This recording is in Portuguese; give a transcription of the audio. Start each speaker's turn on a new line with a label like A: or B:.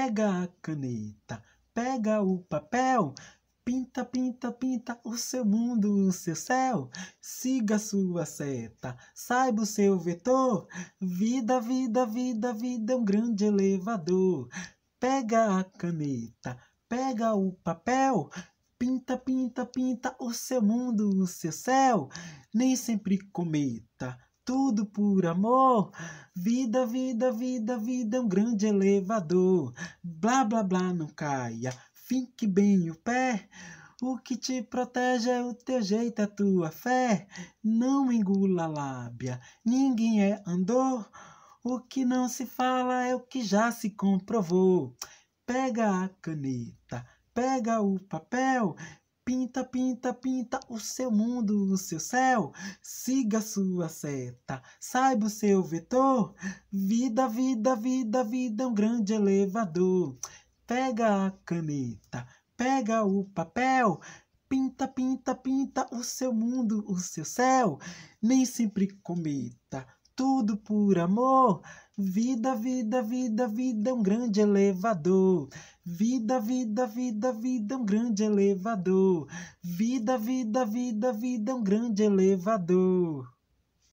A: Pega a caneta, pega o papel, pinta, pinta, pinta o seu mundo, o seu céu. Siga sua seta, saiba o seu vetor. Vida, vida, vida, vida é um grande elevador. Pega a caneta, pega o papel, pinta, pinta, pinta o seu mundo, o seu céu. Nem sempre cometa tudo por amor. Vida, vida, vida, vida é um grande elevador. Blá, blá, blá, não caia, fique bem o pé. O que te protege é o teu jeito, a tua fé. Não engula a lábia, ninguém é andor. O que não se fala é o que já se comprovou. Pega a caneta, pega o papel, Pinta, pinta, pinta o seu mundo, o seu céu. Siga sua seta, saiba o seu vetor. Vida, vida, vida, vida é um grande elevador. Pega a caneta, pega o papel. Pinta, pinta, pinta o seu mundo, o seu céu. Nem sempre cometa tudo por amor. Vida, vida, vida, vida, é um grande elevador. Vida, vida, vida, vida, é um grande elevador. Vida, vida, vida, vida, é um grande elevador.